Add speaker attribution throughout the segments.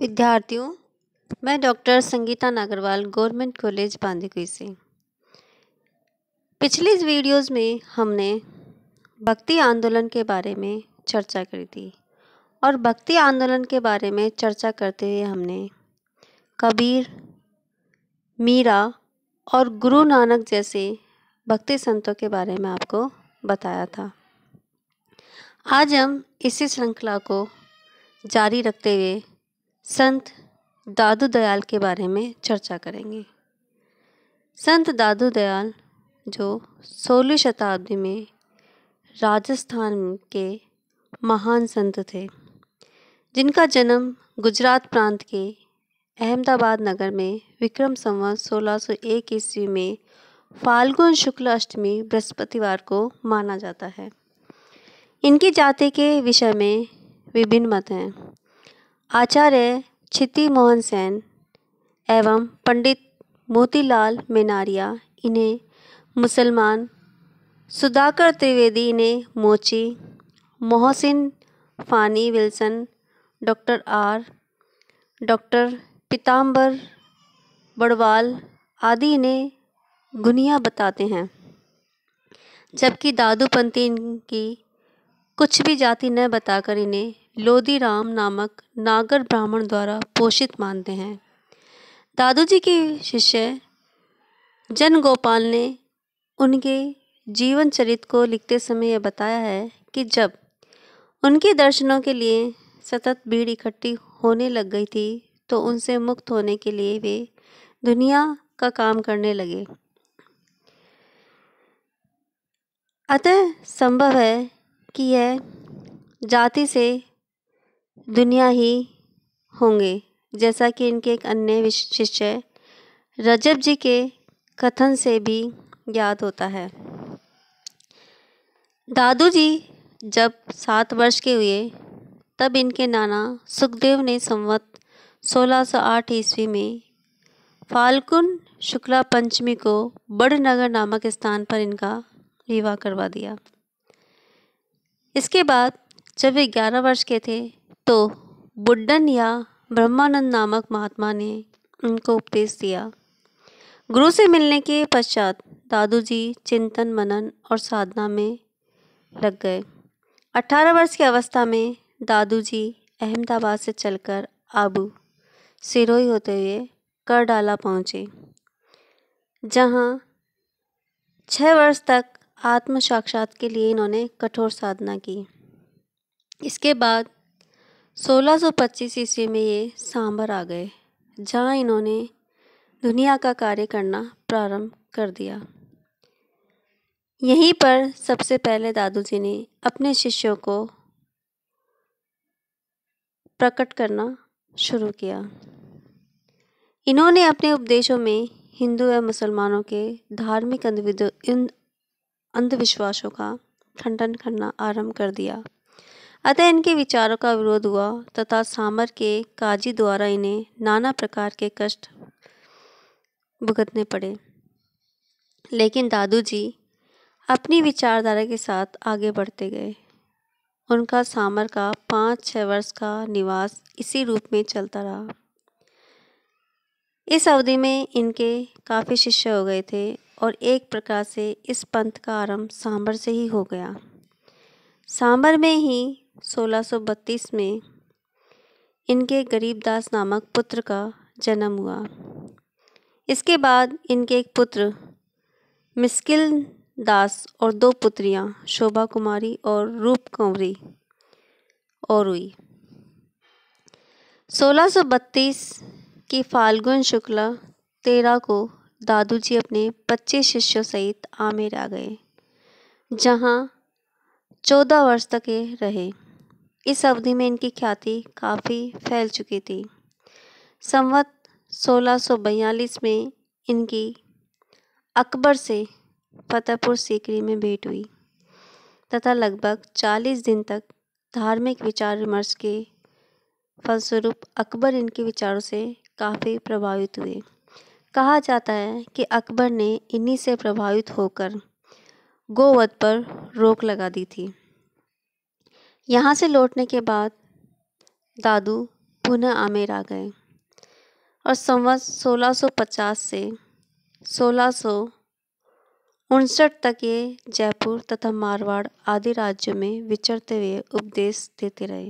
Speaker 1: विद्यार्थियों मैं doctor Sangeeta Nagarwal government college Bandikui से पिछले वीडियोस में हमने भक्ति आंदोलन के बारे में चर्चा करी थी और भक्ति आंदोलन के बारे में चर्चा करते हुए हमने कबीर मीरा और गुरु नानक जैसे भक्ति संतों के बारे में आपको बताया था आज हम इसी श्रृंखला को जारी रखते हुए संत दादू दयाल के बारे में चर्चा करेंगे संत दादू दयाल जो सोलहवीं शताब्दी में राजस्थान के महान संत थे जिनका जन्म गुजरात प्रांत के अहमदाबाद नगर में विक्रम संवत 1601 ईस्वी में फाल्गुन शुक्ल अष्टमी बृहस्पतिवार को माना जाता है इनकी जाति के विषय में विभिन्न मत हैं आचार्य क्षिति मोहन सेन एवं पंडित मोतीलाल मेनारिया इन्हें मुसलमान सुधाकर त्रिवेदी इन्हें मोची Mohsin Fani Wilson doctor R doctor Pitambar Barthwal आदि इन्हें गुनिया बताते हैं जबकि दादूपंथी इनकी कुछ भी जाति न बताकर इन्हें राम नामक नागर ब्राह्मण द्वारा पोषित मानते हैं दादू जी के शिष्य जन गोपाल ने उनके जीवन चरित को लिखते समय यह बताया है कि जब उनके दर्शनों के लिए सतत भीड़ इकट्ठी होने लग गई थी तो उनसे मुक्त होने के लिए वे दुनिया का काम करने लगे अतः संभव है कि यह जाति से दुनिया ही होंगे जैसा कि इनके एक अन्य शिष्य रजब जी के कथन से भी ज्ञात होता है दादू जी जब सात वर्ष के हुए तब इनके नाना सुखदेव ने संवत 1608 ईस्वी में फाल्कुन शुक्ला पंचमी को बड़नगर नामक स्थान पर इनका विवाह करवा दिया इसके बाद जब वे ग्यारह वर्ष के थे तो बुड्ढन या ब्रह्मानंद नामक महात्मा ने उनको उपदेश दिया गुरु से मिलने के पश्चात दादू जी चिंतन मनन और साधना में लग गए 18 वर्ष की अवस्था में दादू जी अहमदाबाद से चलकर आबू सिरोही होते हुए करडाला पहुँचे जहाँ छः वर्ष तक आत्म साक्षात के लिए इन्होंने कठोर साधना की इसके बाद 1625 ईस्वी में ये सांबर आ गए जहाँ इन्होंने दुनिया का कार्य करना प्रारंभ कर दिया यहीं पर सबसे पहले दादू जी ने अपने शिष्यों को प्रकट करना शुरू किया इन्होंने अपने उपदेशों में हिंदू एवं मुसलमानों के धार्मिक अंधविश्वासों का खंडन करना आरंभ कर दिया अतः इनके विचारों का विरोध हुआ तथा सामर के काजी द्वारा इन्हें नाना प्रकार के कष्ट भुगतने पड़े लेकिन दादू जी अपनी विचारधारा के साथ आगे बढ़ते गए उनका सामर का पाँच छः वर्ष का निवास इसी रूप में चलता रहा इस अवधि में इनके काफ़ी शिष्य हो गए थे और एक प्रकार से इस पंथ का आरंभ सांबर से ही हो गया सांबर में ही 1632 में इनके गरीबदास नामक पुत्र का जन्म हुआ इसके बाद इनके एक पुत्र मिस्किल दास और दो पुत्रियां शोभा कुमारी और रूप कंवरी और हुई 1632 की फाल्गुन शुक्ला तेरह को दादू जी अपने पच्चीस शिष्यों सहित आमेर आ गए जहां चौदह वर्ष तक रहे इस अवधि में इनकी ख्याति काफ़ी फैल चुकी थी संवत 1642 में इनकी अकबर से फतेहपुर सीकरी में भेंट हुई तथा लगभग 40 दिन तक धार्मिक विचार विमर्श के फलस्वरूप अकबर इनके विचारों से काफ़ी प्रभावित हुए कहा जाता है कि अकबर ने इन्हीं से प्रभावित होकर गोवध पर रोक लगा दी थी यहाँ से लौटने के बाद दादू पुनः आमेर आ गए और संवत 1650 से सोलह उनसठ तक ये जयपुर तथा मारवाड़ आदि राज्यों में विचरते हुए उपदेश देते रहे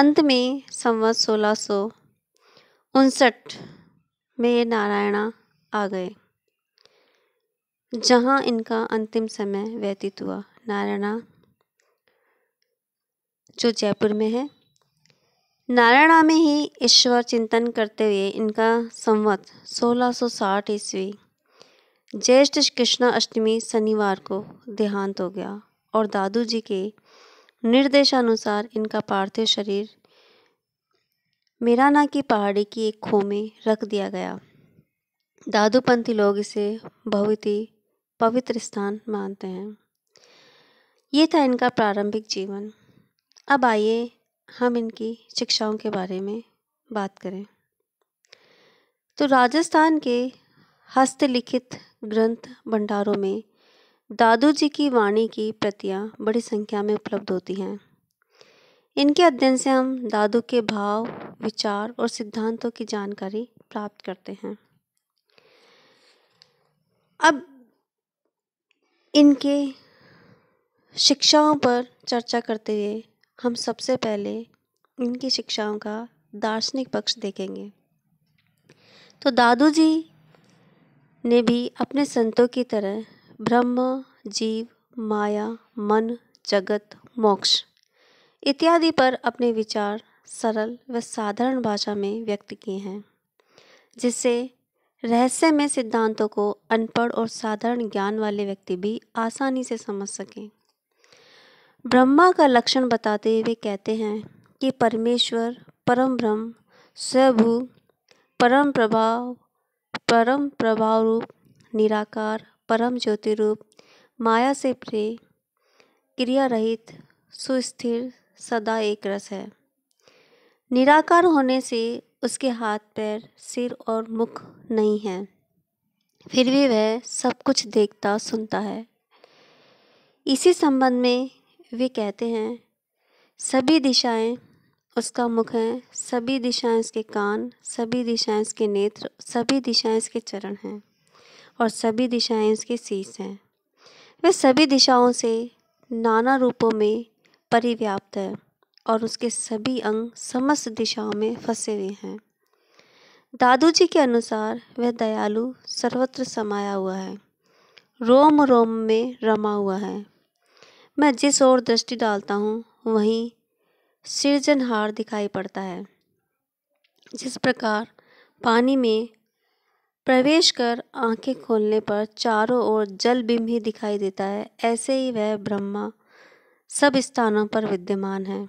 Speaker 1: अंत में संवत सोलह उनसठ में ये नारायणा आ गए जहाँ इनका अंतिम समय व्यतीत हुआ नारायणा जो जयपुर में है नारायणा में ही ईश्वर चिंतन करते हुए इनका संवत 1660 ईस्वी ज्येष्ठ कृष्णा अष्टमी शनिवार को देहांत हो गया और दादू जी के निर्देशानुसार इनका पार्थिव शरीर मेराना की पहाड़ी की एक खो में रख दिया गया दादूपंथी लोग इसे बहुत ही पवित्र स्थान मानते हैं ये था इनका प्रारंभिक जीवन अब आइए हम इनकी शिक्षाओं के बारे में बात करें तो राजस्थान के हस्तलिखित ग्रंथ भंडारों में दादू जी की वाणी की प्रतियां बड़ी संख्या में उपलब्ध होती हैं इनके अध्ययन से हम दादू के भाव विचार और सिद्धांतों की जानकारी प्राप्त करते हैं अब इनके शिक्षाओं पर चर्चा करते हुए हम सबसे पहले इनकी शिक्षाओं का दार्शनिक पक्ष देखेंगे तो दादू जी ने भी अपने संतों की तरह ब्रह्म जीव माया मन जगत मोक्ष इत्यादि पर अपने विचार सरल व साधारण भाषा में व्यक्त किए हैं जिससे रहस्यमय सिद्धांतों को अनपढ़ और साधारण ज्ञान वाले व्यक्ति भी आसानी से समझ सकें ब्रह्मा का लक्षण बताते हुए कहते हैं कि परमेश्वर परम ब्रह्म स्वभू परम प्रभाव परम प्रभाव रूप निराकार परम ज्योति रूप माया से प्रे क्रिया रहित सुस्थिर सदा एक रस है निराकार होने से उसके हाथ पैर सिर और मुख नहीं है फिर भी वह सब कुछ देखता सुनता है इसी संबंध में वे कहते हैं सभी दिशाएं उसका मुख है सभी दिशाएं उसके कान सभी दिशाएं उसके नेत्र सभी दिशाएं उसके चरण हैं और सभी दिशाएं उसके शीश हैं वे सभी दिशाओं से नाना रूपों में परिव्याप्त है और उसके सभी अंग समस्त दिशाओं में फंसे हुए हैं दादू जी के अनुसार वह दयालु सर्वत्र समाया हुआ है रोम रोम में रमा हुआ है मैं जिस ओर दृष्टि डालता हूँ वहीं सृजनहार दिखाई पड़ता है जिस प्रकार पानी में प्रवेश कर आंखें खोलने पर चारों ओर जल बिंब ही दिखाई देता है ऐसे ही वह ब्रह्मा सब स्थानों पर विद्यमान है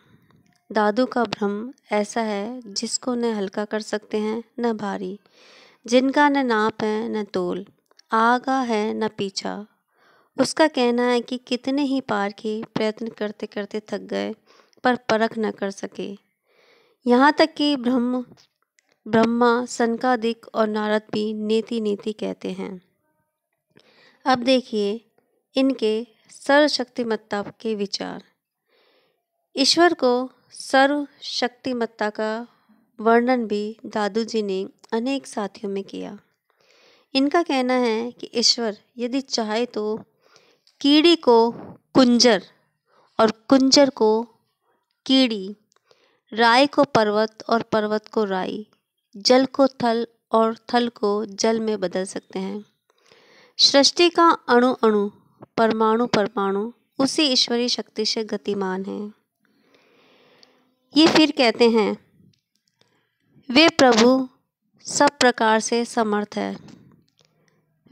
Speaker 1: दादू का भ्रम ऐसा है जिसको न हल्का कर सकते हैं न भारी जिनका न नाप है न तोल आगा है न पीछा उसका कहना है कि कितने ही पारखी प्रयत्न करते करते थक गए पर परख न कर सके यहाँ तक कि ब्रह्म ब्रह्मा सनकादिक और नारद भी नेति नेति कहते हैं अब देखिए इनके सर्वशक्तिमत्ता के विचार ईश्वर को सर्वशक्तिमत्ता का वर्णन भी दादू जी ने अनेक साथियों में किया इनका कहना है कि ईश्वर यदि चाहे तो कीड़ी को कुंजर और कुंजर को कीड़ी राय को पर्वत और पर्वत को राय जल को थल और थल को जल में बदल सकते हैं सृष्टि का अणु अणु परमाणु परमाणु उसी ईश्वरीय शक्ति से गतिमान है ये फिर कहते हैं वे प्रभु सब प्रकार से समर्थ है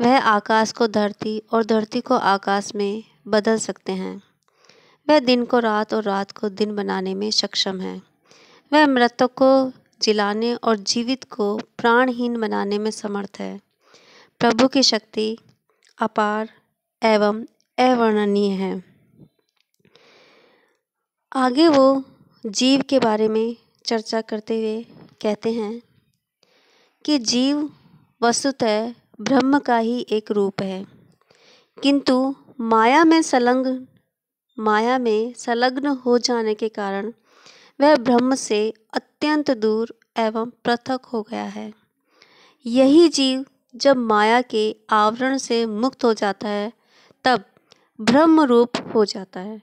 Speaker 1: वह आकाश को धरती और धरती को आकाश में बदल सकते हैं वह दिन को रात और रात को दिन बनाने में सक्षम है वह मृतक को जिलाने और जीवित को प्राणहीन बनाने में समर्थ है प्रभु की शक्ति अपार एवं अवर्णनीय है आगे वो जीव के बारे में चर्चा करते हुए कहते हैं कि जीव वस्तुतः ब्रह्म का ही एक रूप है किंतु माया में संलग्न माया में संलग्न हो जाने के कारण वह ब्रह्म से अत्यंत दूर एवं पृथक हो गया है यही जीव जब माया के आवरण से मुक्त हो जाता है तब ब्रह्म रूप हो जाता है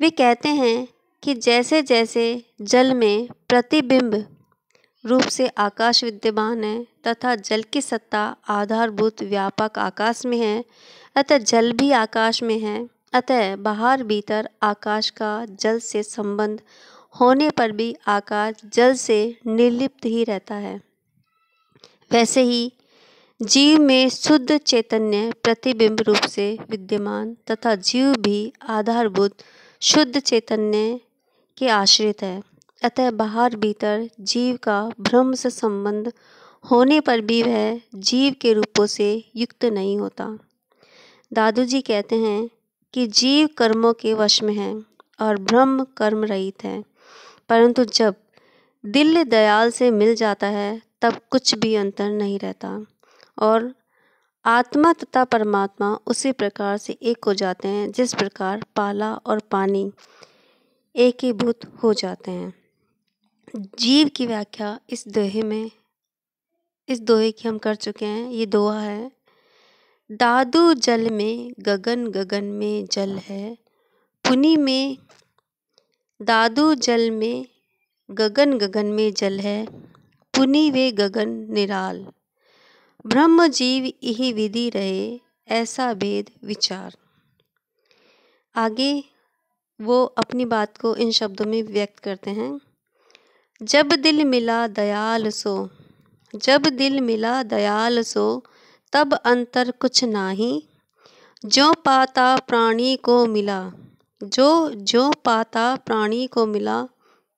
Speaker 1: वे कहते हैं कि जैसे जैसे जल में प्रतिबिंब रूप से आकाश विद्यमान है तथा जल की सत्ता आधारभूत व्यापक आकाश में है अतः जल भी आकाश में है अतः बाहर भीतर आकाश का जल से संबंध होने पर भी आकाश जल से निर्लिप्त ही रहता है वैसे ही जीव में शुद्ध चैतन्य प्रतिबिंब रूप से विद्यमान तथा जीव भी आधारभूत शुद्ध चैतन्य के आश्रित है अतः बाहर भीतर जीव का भ्रम से संबंध होने पर भी वह जीव के रूपों से युक्त नहीं होता दादू जी कहते हैं कि जीव कर्मों के वश में है और ब्रह्म कर्म रहित है परंतु जब दिल दयाल से मिल जाता है तब कुछ भी अंतर नहीं रहता और आत्मा तथा परमात्मा उसी प्रकार से एक हो जाते हैं जिस प्रकार पाला और पानी एकीभूत हो जाते हैं
Speaker 2: जीव की व्याख्या
Speaker 1: इस दोहे में इस दोहे की हम कर चुके हैं ये दोहा है दादू जल में गगन गगन में जल है पुनी में दादू जल में गगन गगन में जल है पुनि वे गगन निराल ब्रह्म जीव यही विधि रहे ऐसा भेद विचार आगे वो अपनी बात को इन शब्दों में व्यक्त करते हैं जब दिल मिला दयाल सो जब दिल मिला दयाल सो तब अंतर कुछ नाही जो पाता प्राणी को मिला जो जो पाता प्राणी को मिला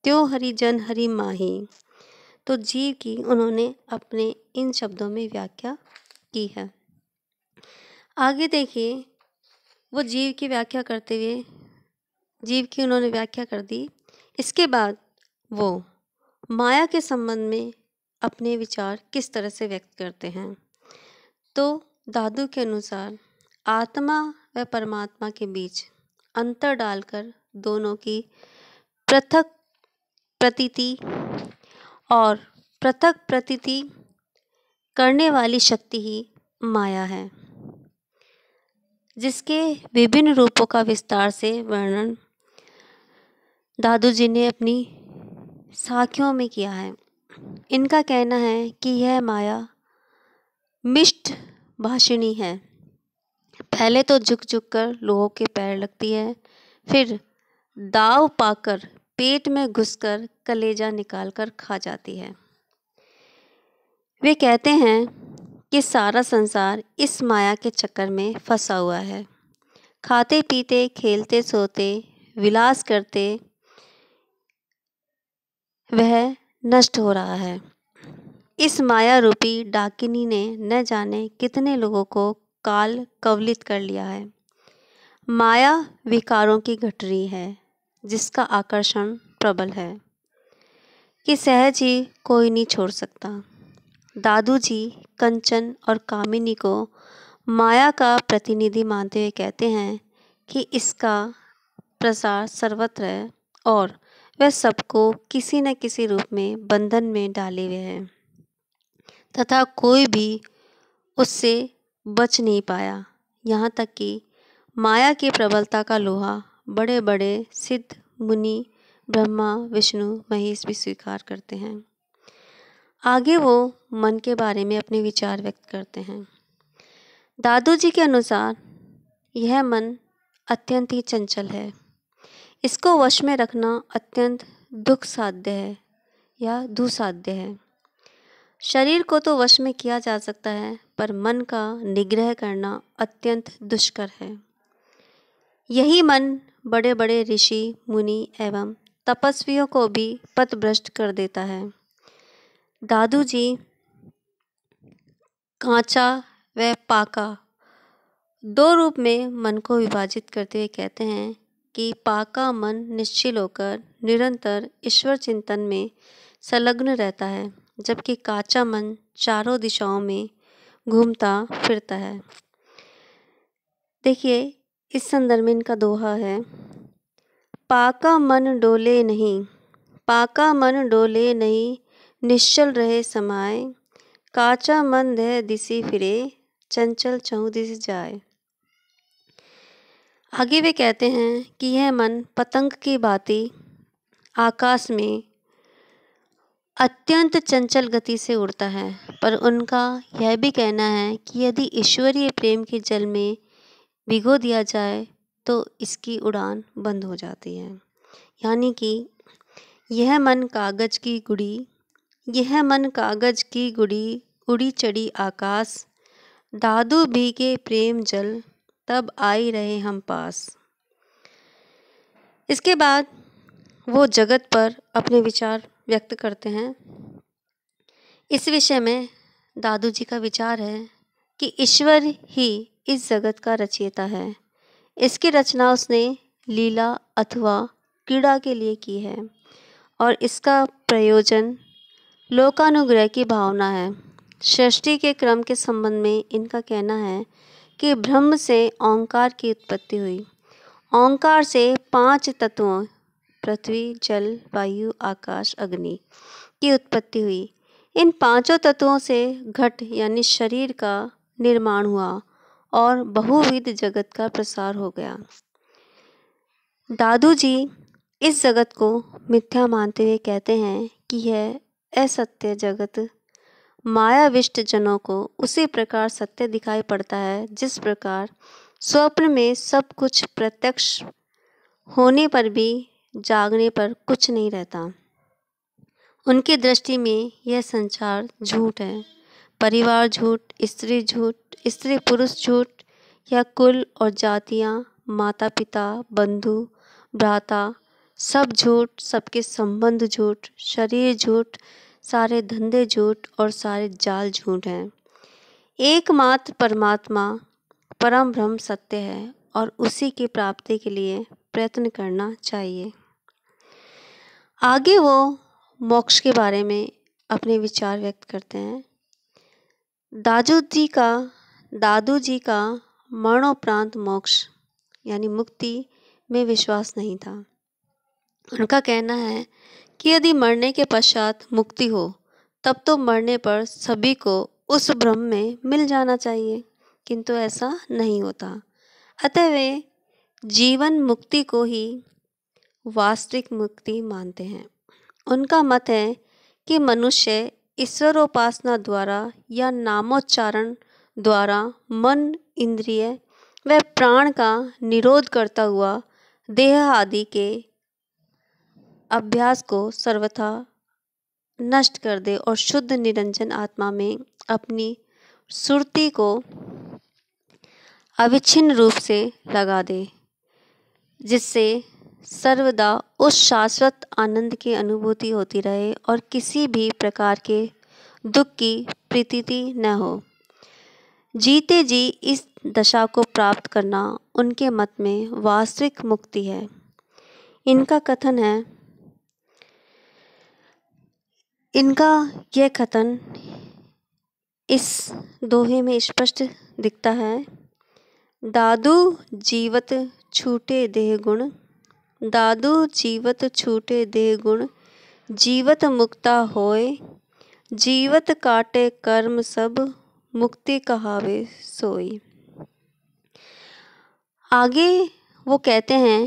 Speaker 1: त्यों जन हरि माही तो जीव की उन्होंने अपने इन शब्दों में व्याख्या की है आगे देखिए वो जीव की व्याख्या करते हुए जीव की उन्होंने व्याख्या कर दी इसके बाद वो माया के संबंध में अपने विचार किस तरह से व्यक्त करते हैं तो दादू के अनुसार आत्मा व परमात्मा के बीच अंतर डालकर दोनों की पृथक प्रतीति और पृथक प्रतीति करने वाली शक्ति ही माया है जिसके विभिन्न रूपों का विस्तार से वर्णन दादू जी ने अपनी साखियों में किया है इनका कहना है कि यह माया मिष्ट भाषिणी है पहले तो झुक झुक कर लोगों के पैर लगती है फिर दाव पाकर पेट में घुसकर कलेजा निकाल कर खा जाती है वे कहते हैं कि सारा संसार इस माया के चक्कर में फंसा हुआ है खाते पीते खेलते सोते विलास करते वह नष्ट हो रहा है इस माया रूपी डाकिनी ने न जाने कितने लोगों को काल कवलित कर लिया है माया विकारों की घटरी है जिसका आकर्षण प्रबल है कि सहज ही कोई नहीं छोड़ सकता दादू जी कंचन और कामिनी को माया का प्रतिनिधि मानते हुए कहते हैं कि इसका प्रसार सर्वत्र है और वह सबको किसी न किसी रूप में बंधन में डाले हुए हैं तथा कोई भी उससे बच नहीं पाया यहाँ तक कि माया की प्रबलता का लोहा बड़े बड़े सिद्ध मुनि ब्रह्मा विष्णु महेश भी स्वीकार करते हैं आगे वो मन के बारे में अपने विचार व्यक्त करते हैं दादू जी के अनुसार यह मन अत्यंत ही चंचल है इसको वश में रखना अत्यंत दुख साध्य है या दुसाध्य है शरीर को तो वश में किया जा सकता है पर मन का निग्रह करना अत्यंत दुष्कर है यही मन बड़े बड़े ऋषि मुनि एवं तपस्वियों को भी पथभ्रष्ट कर देता है दादू जी कांचा व पाका दो रूप में मन को विभाजित करते हुए कहते हैं कि पाका मन निश्चिल होकर निरंतर ईश्वर चिंतन में संलग्न रहता है जबकि काचा मन चारों दिशाओं में घूमता फिरता है देखिए इस संदर्भ में इनका दोहा है पाका मन डोले नहीं पाका मन डोले नहीं निश्चल रहे समाए काचा मन दह दिसी फिरे चंचल चहु दिस जाए आगे वे कहते हैं कि यह मन पतंग की बातें आकाश में अत्यंत चंचल गति से उड़ता है पर उनका यह भी कहना है कि यदि ईश्वरीय प्रेम के जल में भिगो दिया जाए तो इसकी उड़ान बंद हो जाती है यानी कि यह मन कागज की गुड़ी यह मन कागज की गुड़ी उड़ी चढ़ी आकाश दादू भी के प्रेम जल तब आ ही रहे हम पास इसके बाद वो जगत पर अपने विचार व्यक्त करते हैं इस विषय में दादू जी का विचार है कि ईश्वर ही इस जगत का रचयिता है इसकी रचना उसने लीला अथवा क्रीड़ा के लिए की है और इसका प्रयोजन लोकानुग्रह की भावना है सृष्टि के क्रम के संबंध में इनका कहना है कि ब्रह्म से ओंकार की उत्पत्ति हुई ओंकार से पांच तत्वों पृथ्वी जल वायु आकाश अग्नि की उत्पत्ति हुई इन पांचों तत्वों से घट यानी शरीर का निर्माण हुआ और बहुविध जगत का प्रसार हो गया दादू जी इस जगत को मिथ्या मानते हुए कहते हैं कि यह असत्य जगत मायाविष्ट जनों को उसी प्रकार सत्य दिखाई पड़ता है जिस प्रकार स्वप्न में सब कुछ प्रत्यक्ष होने पर भी जागने पर कुछ नहीं रहता उनकी दृष्टि में यह संचार झूठ है परिवार झूठ स्त्री झूठ स्त्री पुरुष झूठ या कुल और जातियाँ माता पिता बंधु भ्राता सब झूठ सबके संबंध झूठ शरीर झूठ सारे धंधे झूठ और सारे जाल झूठ हैं एकमात्र परमात्मा परम ब्रह्म सत्य है और उसी की प्राप्ति के लिए प्रयत्न करना चाहिए आगे वो मोक्ष के बारे में अपने विचार व्यक्त करते हैं दादू जी का दादू जी का मरणोपरांत मोक्ष यानी मुक्ति में विश्वास नहीं था उनका कहना है कि यदि मरने के पश्चात मुक्ति हो तब तो मरने पर सभी को उस ब्रह्म में मिल जाना चाहिए किंतु ऐसा नहीं होता अतः वे जीवन मुक्ति को ही वास्तविक मुक्ति मानते हैं उनका मत है कि मनुष्य ईश्वरोपासना द्वारा या नामोच्चारण द्वारा मन इंद्रिय व प्राण का निरोध करता हुआ देह आदि के अभ्यास को सर्वथा नष्ट कर दे और शुद्ध निरंजन आत्मा में अपनी सुरती को अविच्छिन्न रूप से लगा दे जिससे सर्वदा उस शाश्वत आनंद की अनुभूति होती रहे और किसी भी प्रकार के दुख की प्रतीति न हो जीते जी इस दशा को प्राप्त करना उनके मत में वास्तविक मुक्ति है इनका कथन है इनका यह कथन इस दोहे में स्पष्ट दिखता है दादू जीवत छूटे देह गुण दादू जीवत छूटे देह गुण जीवत मुक्ता होए जीवत काटे कर्म सब मुक्ति कहावे सोई आगे वो कहते हैं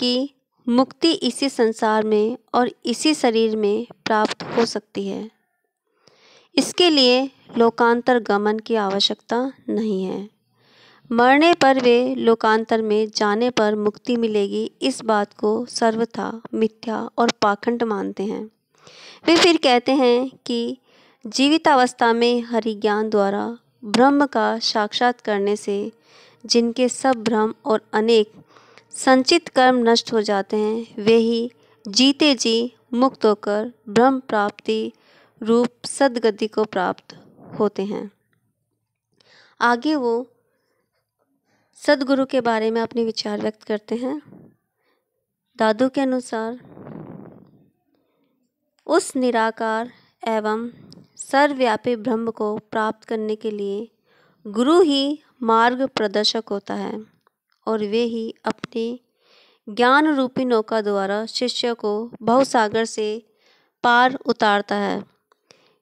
Speaker 1: कि मुक्ति इसी संसार में और इसी शरीर में प्राप्त हो सकती है इसके लिए लोकांतर गमन की आवश्यकता नहीं है मरने पर वे लोकांतर में जाने पर मुक्ति मिलेगी इस बात को सर्वथा मिथ्या और पाखंड मानते हैं वे फिर कहते हैं कि जीवितावस्था में हरि ज्ञान द्वारा ब्रह्म का साक्षात करने से जिनके सब भ्रम और अनेक संचित कर्म नष्ट हो जाते हैं वे ही जीते जी मुक्त होकर ब्रह्म प्राप्ति रूप सदगति को प्राप्त होते हैं आगे वो सदगुरु के बारे में अपने विचार व्यक्त करते हैं दादू के अनुसार उस निराकार एवं सर्वव्यापी ब्रह्म को प्राप्त करने के लिए गुरु ही मार्ग प्रदर्शक होता है और वे ही अपने ज्ञान रूपी नौका द्वारा शिष्य को भवसागर से पार उतारता है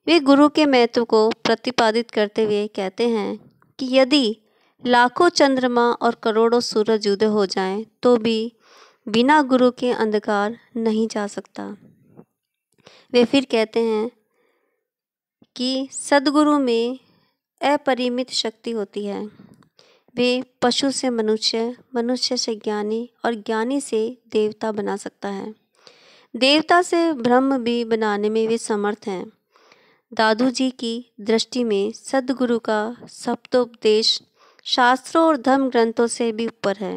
Speaker 1: वे गुरु के महत्व को प्रतिपादित करते हुए कहते हैं कि यदि लाखों चंद्रमा और करोड़ों सूरज उदय हो जाएं तो भी बिना गुरु के अंधकार नहीं जा सकता वे फिर कहते हैं कि सदगुरु में अपरिमित शक्ति होती है वे पशु से मनुष्य मनुष्य से ज्ञानी और ज्ञानी से देवता बना सकता है देवता से ब्रह्म भी बनाने में वे समर्थ हैं दादू जी की दृष्टि में सदगुरु का सप्तोपदेश शास्त्रों और धर्म ग्रंथों से भी ऊपर है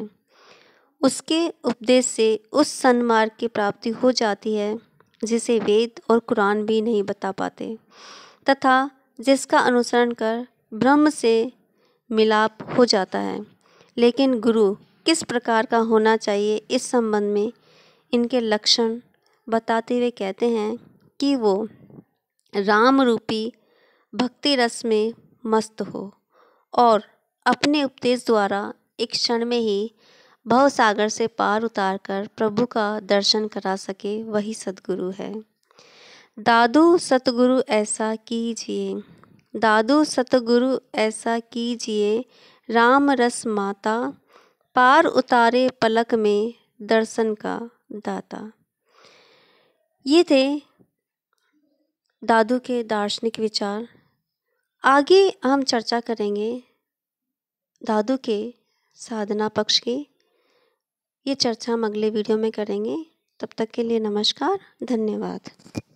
Speaker 1: उसके उपदेश से उस सन्मार्ग की प्राप्ति हो जाती है जिसे वेद और कुरान भी नहीं बता पाते तथा जिसका अनुसरण कर ब्रह्म से मिलाप हो जाता है लेकिन गुरु किस प्रकार का होना चाहिए इस संबंध में इनके लक्षण बताते हुए कहते हैं कि वो राम रूपी भक्ति रस में मस्त हो और अपने उपदेश द्वारा एक क्षण में ही भव सागर से पार उतारकर प्रभु का दर्शन करा सके वही सदगुरु है दादू सतगुरु ऐसा कीजिए दादू सतगुरु ऐसा कीजिए राम रस माता पार उतारे पलक में दर्शन का दाता ये थे दादू के दार्शनिक विचार आगे हम चर्चा करेंगे दादू के साधना पक्ष की ये चर्चा हम अगले वीडियो में करेंगे तब तक के लिए नमस्कार धन्यवाद